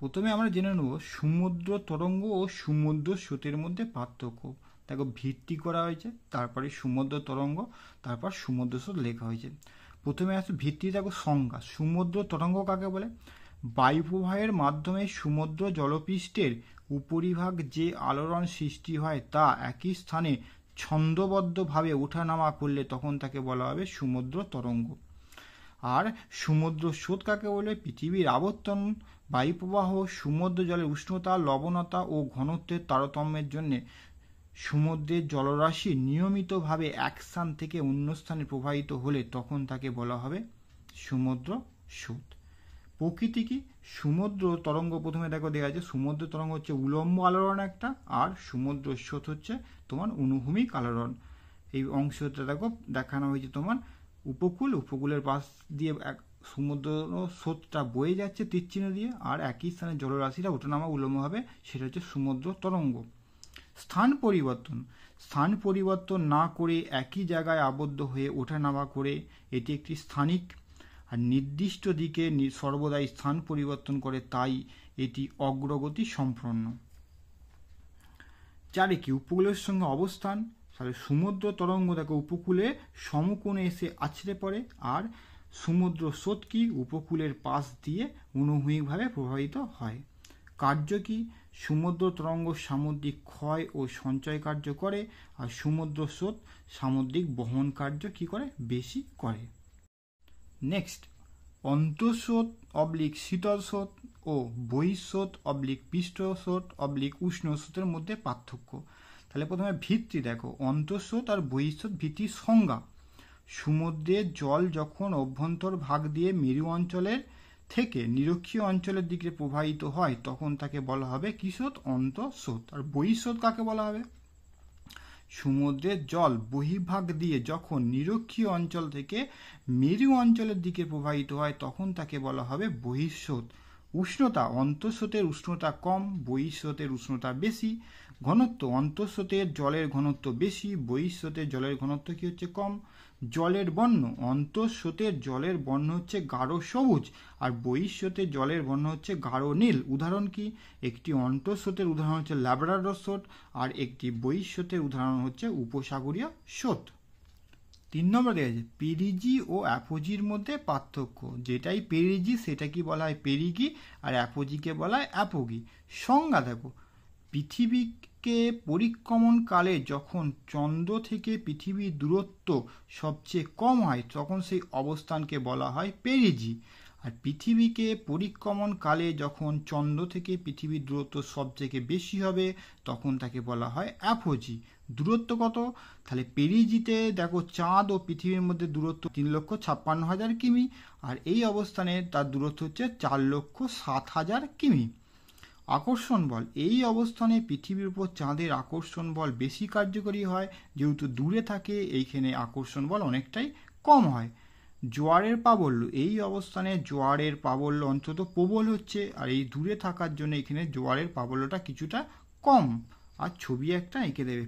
প্রথমে আমরা জেনে নেব সমুদ্র তরঙ্গ ও সমুদ্র স্রোতের মধ্যে পার্থক্য দেখো ভিত্তি করা হয়েছে তারপরে সমুদ্র তরঙ্গ তারপর সমুদ্র স্রোত লেখা হয়েছে প্রথমে আসে ভিত্তি দেখো সংজ্ঞা সমুদ্র তরঙ্গ কাকে বলে বায়ুপ্রবাহের মাধ্যমে সমুদ্র জলপৃষ্ঠের উপরিভাগ যে আলোড়ন সৃষ্টি হয় তা একই স্থানে ছন্দবদ্ধভাবে ওঠানামা করলে তখন তাকে বলা হবে সমুদ্র তরঙ্গ আর সমুদ্র স্রোত কাকে বলে পৃথিবীর আবর্তন বায়ুপ্রবাহ সমুদ্র জলের উষ্ণতা লবণতা ও ঘনত্বের তারতম্যের জন্য সমুদ্রের জলরাশি নিয়মিতভাবে এক স্থান থেকে অন্য স্থানে প্রবাহিত হলে তখন তাকে বলা হবে সমুদ্র স্রোত প্রকৃতি কি সমুদ্র তরঙ্গ প্রথমে দেখো দেওয়া যায় সমুদ্র তরঙ্গ হচ্ছে উলম্ব আলোড়ন একটা আর সমুদ্র স্রোত হচ্ছে তোমার অনুভূমিক আলোড়ন এই অংশটা দেখো দেখানো হয়েছে তোমার উপকূল উপকূলের পাশ দিয়ে এক সমুদ্র স্রোতটা বয়ে যাচ্ছে তীরচিহ্ন দিয়ে আর একই স্থানে জলরাশিটা ওঠানামা উলম্বভাবে সেটা হচ্ছে সমুদ্র তরঙ্গ স্থান পরিবর্তন স্থান পরিবর্তন না করে একই জায়গায় আবদ্ধ হয়ে ওঠানামা করে এটি একটি স্থানিক আর নির্দিষ্ট দিকে সর্বদাই স্থান পরিবর্তন করে তাই এটি অগ্রগতি সম্পন্ন চারে কি উপকূলের সঙ্গে অবস্থান তাহলে সমুদ্র তরঙ্গ দেখো উপকূলে সমকোণে এসে আছড়ে পড়ে আর সমুদ্র স্রোতকি উপকূলের পাশ দিয়ে অনুভূমিকভাবে প্রভাবিত হয় কার্য কি সমুদ্র তরঙ্গ সামুদ্রিক ক্ষয় ও সঞ্চয় কার্য করে আর সমুদ্র স্রোত সামুদ্রিক বহন কার্য কি করে বেশি করে নেক্সট অন্তঃস্রোত অবলিক শীতল স্রোত ও বহিঃস্রোত অবলিক পৃষ্ঠস্রোত অবলিক উষ্ণ স্রোতের মধ্যে পার্থক্য তাহলে প্রথমে ভিত্তি দেখো অন্তঃস্রোত আর বহিঃস্রোত ভিত্তির সংজ্ঞা সমুদ্রের জল যখন অভ্যন্তর ভাগ দিয়ে মেরু অঞ্চলের থেকে নিরক্ষীয় অঞ্চলের দিকে প্রবাহিত হয় তখন তাকে বলা হবে কিশোত অন্তঃস্রোত আর বহিঃস্রোত কাকে বলা হবে সমুদ্রের জল বহিভাগ দিয়ে যখন নিরক্ষীয় অঞ্চল থেকে মেরু অঞ্চলের দিকে প্রবাহিত হয় তখন তাকে বলা হবে বহিঃস্রোত উষ্ণতা অন্তঃস্রোতের উষ্ণতা কম বহিঃস্রোতের উষ্ণতা বেশি ঘনত্ব অন্তঃস্রোতের জলের ঘনত্ব বেশি বহিঃস্রোতের জলের ঘনত্ব কি হচ্ছে কম জলের বর্ণ অন্তঃস্রোতের জলের বর্ণ হচ্ছে গাঢ় সবুজ আর বহিঃস্রোতের জলের বর্ণ হচ্ছে গাঢ় নীল উদাহরণ কি একটি অন্তঃস্রোতের উদাহরণ হচ্ছে ল্যাবরার স্রোত আর একটি বহিঃস্রোতের উদাহরণ হচ্ছে উপসাগরীয় স্রোত তিন নম্বর দেখা যাচ্ছে পেরিজি ও অ্যাপোজির মধ্যে পার্থক্য যেটাই পেরিজি সেটা কি বলা হয় পেরিগি আর অ্যাপোজিকে বলা হয় অ্যাপোগি সংজ্ঞা দেখো পৃথিবীকে পরিক্রমণকালে যখন চন্দ্র থেকে পৃথিবীর দূরত্ব সবচেয়ে কম হয় তখন সেই অবস্থানকে বলা হয় পেরিজি আর পৃথিবীকে পরিক্রমণকালে যখন চন্দ্র থেকে পৃথিবীর দূরত্ব সব থেকে বেশি হবে তখন তাকে বলা হয় অ্যাফোজি দূরত্ব কত তাহলে পেরিজিতে দেখো চাঁদ ও পৃথিবীর মধ্যে দূরত্ব তিন লক্ষ ছাপ্পান্ন হাজার কিমি আর এই অবস্থানে তার দূরত্ব হচ্ছে চার লক্ষ সাত হাজার কিমি আকর্ষণ বল এই অবস্থানে পৃথিবীর উপর চাঁদের আকর্ষণ বল বেশি কার্যকরী হয় যেহেতু দূরে থাকে এইখানে আকর্ষণ বল অনেকটাই কম হয় জোয়ারের প্রাবল্য এই অবস্থানে জোয়ারের প্রাবল্য অন্তত প্রবল হচ্ছে আর এই দূরে থাকার জন্য এখানে জোয়ারের প্রাবল্যটা কিছুটা কম আর ছবি একটা এঁকে দেবে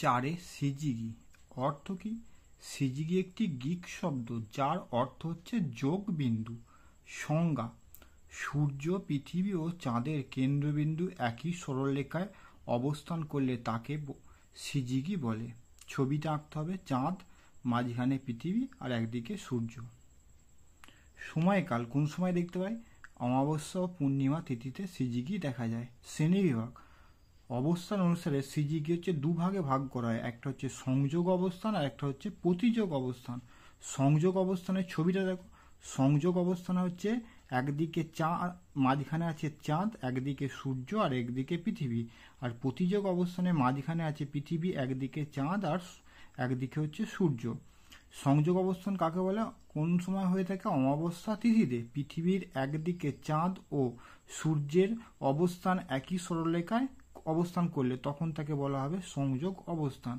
চারে সিজিগি অর্থ কি সিজিগি একটি গিক শব্দ যার অর্থ হচ্ছে যোগ বিন্দু সংজ্ঞা সূর্য পৃথিবী ও চাঁদের কেন্দ্রবিন্দু একই সরলরেখায় অবস্থান করলে তাকে সিজিগি বলে ছবিটা আঁকতে হবে চাঁদ মাঝখানে পৃথিবী আর একদিকে সূর্য সময়কাল কোন সময় দেখতে পাই অমাবস্যা ও পূর্ণিমা তিথিতে সিজিগি দেখা যায় শ্রেণীবিভাগ অবস্থান অনুসারে সিজিগি হচ্ছে দুভাগে ভাগ করা হয় একটা হচ্ছে সংযোগ অবস্থান আর একটা হচ্ছে প্রতিযোগ অবস্থান সংযোগ অবস্থানের ছবিটা দেখো সংযোগ অবস্থান হচ্ছে একদিকে চাঁ মাঝখানে আছে চাঁদ একদিকে সূর্য আর একদিকে পৃথিবী আর প্রতিযোগ অবস্থানে মাঝখানে আছে পৃথিবী একদিকে চাঁদ আর একদিকে হচ্ছে সূর্য সংযোগ অবস্থান কাকে বলে কোন সময় হয়ে থাকে অমাবস্যা তিথিতে পৃথিবীর একদিকে চাঁদ ও সূর্যের অবস্থান একই সরলরেখায় অবস্থান করলে তখন তাকে বলা হবে সংযোগ অবস্থান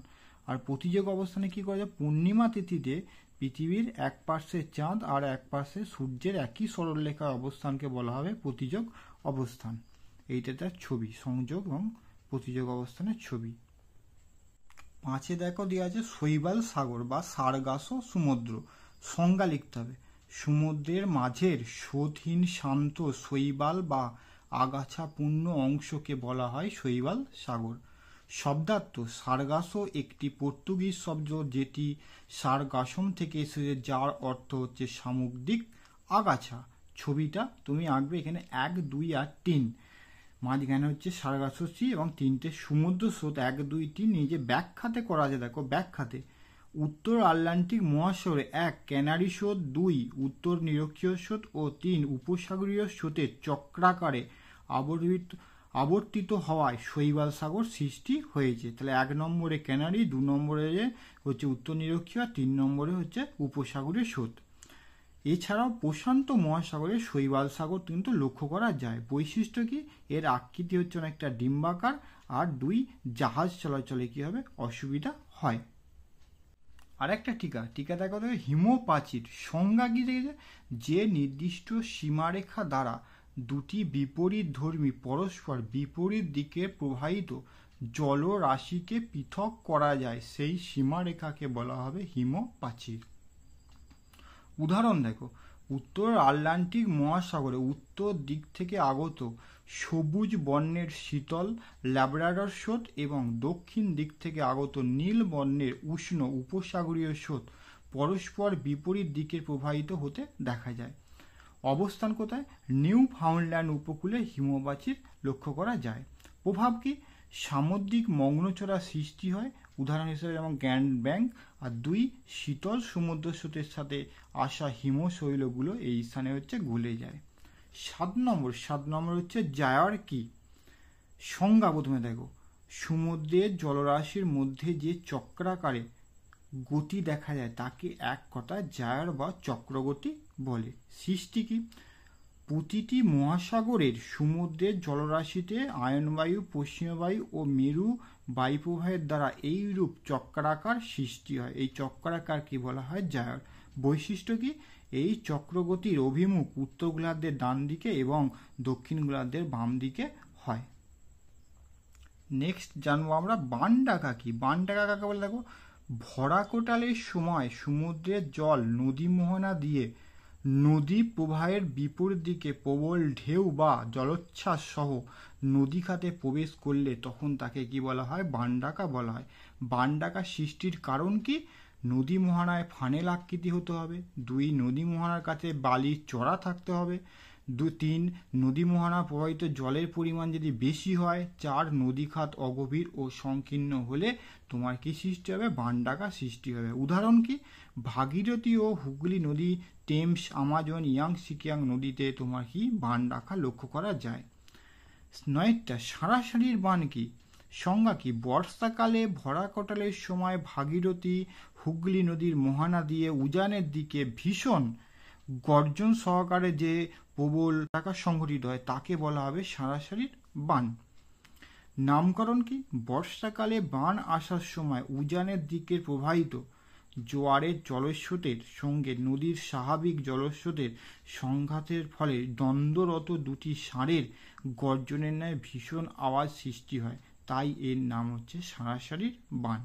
আর প্রতিযোগ অবস্থানে কি করা যায় পূর্ণিমা তিথিতে পৃথিবীর এক পার্শ্বে চাঁদ আর এক পার্শ্বে সূর্যের একই সরলরেখার অবস্থানকে বলা হবে প্রতিযোগ অবস্থান এইটা তার ছবি সংযোগ এবং প্রতিযোগ অবস্থানের ছবি পাঁচে দেখো দেওয়া আছে শৈবাল সাগর বা সারগাস সমুদ্র সংজ্ঞা লিখতে হবে সমুদ্রের মাঝের শোধহীন শান্ত শৈবাল বা আগাছাপূর্ণ অংশকে বলা হয় শৈবাল সাগর শব্দার্থ সারগাসো একটি পর্তুগিজ শব্দ যেটি সারগাসম থেকে এসেছে যার অর্থ হচ্ছে সামুদ্রিক আগাছা ছবিটা তুমি আঁকবে এখানে এক দুই আর তিন মাঝখানে হচ্ছে সারগাসো সি এবং তিনটে সমুদ্র স্রোত এক দুই তিন নিজে ব্যাখ্যাতে করা যায় দেখো ব্যাখ্যাতে উত্তর আটলান্টিক মহাসরে এক ক্যানারি স্রোত দুই উত্তর নিরক্ষীয় স্রোত ও তিন উপসাগরীয় স্রোতের চক্রাকারে আবর্ভিত আবর্তিত হওয়ায় শৈবাল সাগর সৃষ্টি হয়েছে তাহলে এক নম্বরে ক্যানারি দু নম্বরে হচ্ছে উত্তর নিরক্ষীয় তিন নম্বরে হচ্ছে উপসাগরের স্রোত এছাড়াও প্রশান্ত মহাসাগরের শৈবাল সাগর কিন্তু লক্ষ্য করা যায় বৈশিষ্ট্য কি এর আকৃতি হচ্ছে অনেকটা ডিম্বাকার আর দুই জাহাজ চলাচলে কি হবে অসুবিধা হয় আর একটা টিকা টিকা দেখা হিমপাচির সংজ্ঞা কি যে নির্দিষ্ট সীমারেখা দ্বারা দুটি বিপরীতধর্মী পরস্পর বিপরীত দিকে প্রবাহিত জলরাশিকে পৃথক করা যায় সেই সীমারেখাকে বলা হবে হিম প্রাচীর উদাহরণ দেখো উত্তর আটলান্টিক মহাসাগরে উত্তর দিক থেকে আগত সবুজ বর্ণের শীতল ল্যাবরাডার স্রোত এবং দক্ষিণ দিক থেকে আগত নীল বর্ণের উষ্ণ উপসাগরীয় স্রোত পরস্পর বিপরীত দিকে প্রবাহিত হতে দেখা যায় অবস্থান কোথায় নিউ ফাউন্ডল্যান্ড উপকূলে হিমবাচির লক্ষ্য করা যায় প্রভাব কি সামুদ্রিক মগ্নচড়া সৃষ্টি হয় উদাহরণ হিসেবে যেমন গ্র্যান্ড ব্যাংক আর দুই শীতল সমুদ্র স্রোতের সাথে আসা হিমশৈলগুলো এই স্থানে হচ্ছে গলে যায় সাত নম্বর সাত নম্বর হচ্ছে জায়ার কি সংজ্ঞা প্রথমে দেখো সমুদ্রের জলরাশির মধ্যে যে চক্রাকারে গতি দেখা যায় তাকে এক কথা জায়ার বা চক্রগতি বলে সৃষ্টি কি প্রতিটি মহাসাগরের সমুদ্রের জলরাশিতে আয়নবায়ু পশ্চিমবায়ু ও মেরু বায়ুপ্রবাহের দ্বারা এই রূপ চক্রাকার সৃষ্টি হয় এই কি বলা হয় জায়র বৈশিষ্ট্য কি এই চক্রগতির অভিমুখ উত্তর গোলার্ধের ডান দিকে এবং দক্ষিণ গোলার্ধের বাম দিকে হয় নেক্সট জানবো আমরা বানডাকা কি বানডাকা কাকে বলে দেখো ভরা কোটালের সময় সমুদ্রের জল নদী মোহনা দিয়ে নদী প্রবাহের বিপরীত দিকে প্রবল ঢেউ বা জলোচ্ছ্বাস সহ নদী খাতে প্রবেশ করলে তখন তাকে কি বলা হয় বানডাকা বলা হয় বানডাকা সৃষ্টির কারণ কি নদী মোহনায় ফানেল আকৃতি হতে হবে দুই নদী মোহনার কাছে বালির চড়া থাকতে হবে দু তিন নদী মোহনা প্রবাহিত জলের পরিমাণ যদি বেশি হয় চার নদী খাত অগভীর ও সংকীর্ণ হলে তোমার কি সৃষ্টি হবে বানডাকা সৃষ্টি হবে উদাহরণ কি ভাগীরথী ও হুগলি নদী টেমস আমাজন ইয়াং সিকিয়াং নদীতে তোমার কি বানডাকা লক্ষ্য করা যায় নয়টা সারাসারির বান কি সংজ্ঞা কি বর্ষাকালে ভরা কটালের সময় ভাগীরথী হুগলি নদীর মোহানা দিয়ে উজানের দিকে ভীষণ গর্জন সহকারে যে প্রবল টাকা সংঘটিত হয় তাকে বলা হবে সারাসারির বান নামকরণ কি বর্ষাকালে বান আসার সময় উজানের দিকে প্রবাহিত জোয়ারের জলস্রোতের সঙ্গে নদীর স্বাভাবিক জলস্রোতের সংঘাতের ফলে দ্বন্দ্বরত দুটি ষাঁড়ের গর্জনের ন্যায় ভীষণ আওয়াজ সৃষ্টি হয় তাই এর নাম হচ্ছে সারাসারির বান